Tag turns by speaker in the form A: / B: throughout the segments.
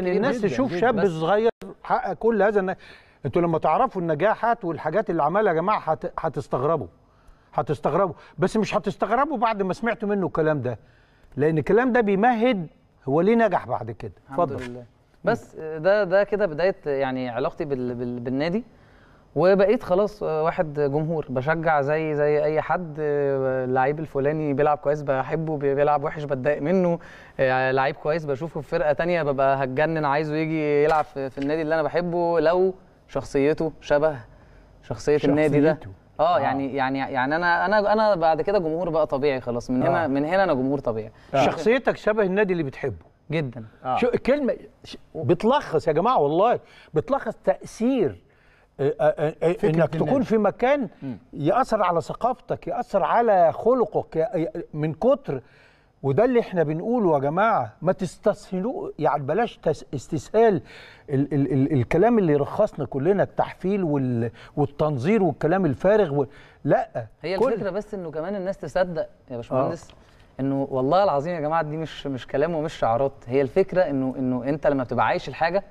A: جدا ان الناس تشوف شاب صغير
B: حقق كل هذا انتوا لما تعرفوا النجاحات والحاجات اللي عملها يا جماعه هت... هتستغربوا هتستغربوا بس مش هتستغربوا بعد ما سمعتوا منه الكلام ده لان الكلام ده بيمهد هو ليه نجح بعد كده اتفضل
A: بس ده ده كده بدايه يعني علاقتي بال... بال... بالنادي وبقيت خلاص واحد جمهور بشجع زي زي اي حد اللعيب الفلاني بيلعب كويس بحبه بيلعب وحش بتضايق منه آه، لعيب كويس بشوفه في فرقه تانية ببقى هتجنن عايزه يجي يلعب في النادي اللي انا بحبه لو شخصيته شبه شخصيه شخصيته. النادي ده آه،, اه يعني يعني يعني انا انا انا بعد كده جمهور بقى طبيعي خلاص من آه. هنا من هنا انا جمهور طبيعي آه. شخصيتك
B: شبه النادي اللي بتحبه
A: جدا آه. شو
B: كلمه بتلخص يا جماعه والله بتلخص تاثير إيه، إيه، إيه، انك تكون في مكان ياثر على ثقافتك ياثر على خلقك من كتر وده اللي احنا بنقوله يا جماعه ما تستسهلوا يعني بلاش استسهال ال ال ال الكلام اللي رخصنا كلنا التحفيل وال
A: والتنظير والكلام الفارغ و... لا هي كل... الفكره بس انه كمان الناس تصدق يا باشمهندس آه. انه والله العظيم يا جماعه دي مش مش كلام ومش شعارات هي الفكره انه انه انت لما بتبقى عايش الحاجه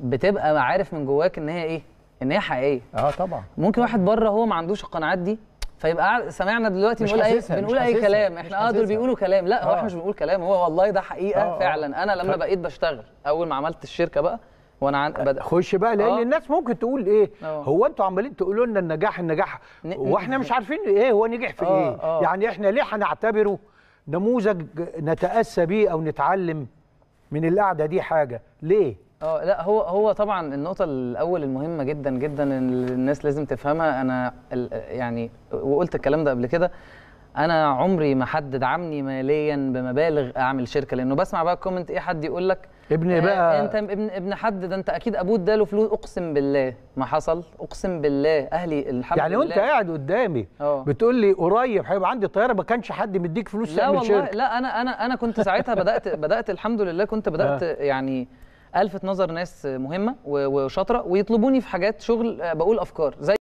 A: بتبقى عارف من جواك ان هي ايه ان هي حقيقيه اه طبعا ممكن واحد بره هو ما عندوش القناعات دي فيبقى سمعنا دلوقتي بنقول اي بنقول اي كلام احنا اه دول بيقولوا كلام لا هو آه. احنا مش بنقول كلام هو والله ده حقيقه آه. آه. فعلا انا لما ف... بقيت بشتغل اول ما عملت الشركه بقى وانا عن... بد... خش بقى لان آه.
B: الناس ممكن تقول ايه أوه. هو انتوا عمالين تقولوا لنا النجاح النجاح ن... واحنا مش
A: عارفين ايه هو نجح في آه. ايه آه. يعني
B: احنا ليه هنعتبره نموذج نتاسى بيه او نتعلم من القعده دي حاجه
A: ليه اه لا هو هو طبعا النقطة الأول المهمة جدا جدا اللي الناس لازم تفهمها أنا يعني وقلت الكلام ده قبل كده أنا عمري ما حد دعمني ماليا بمبالغ أعمل شركة لأنه بسمع بقى كومنت إيه حد يقول لك ابن آه، بقى انت ابن ابن حد ده انت اكيد ابوه اداله فلوس اقسم بالله ما حصل اقسم بالله اهلي الحمد يعني لله يعني وانت قاعد قدامي آه.
B: بتقول لي قريب هيبقى عندي طياره ما كانش حد مديك
A: فلوس لا والله شركة. لا انا انا انا كنت ساعتها بدات بدات الحمد لله كنت بدات آه. يعني الفت نظر ناس مهمه وشاطره ويطلبوني في حاجات شغل آه، بقول افكار زي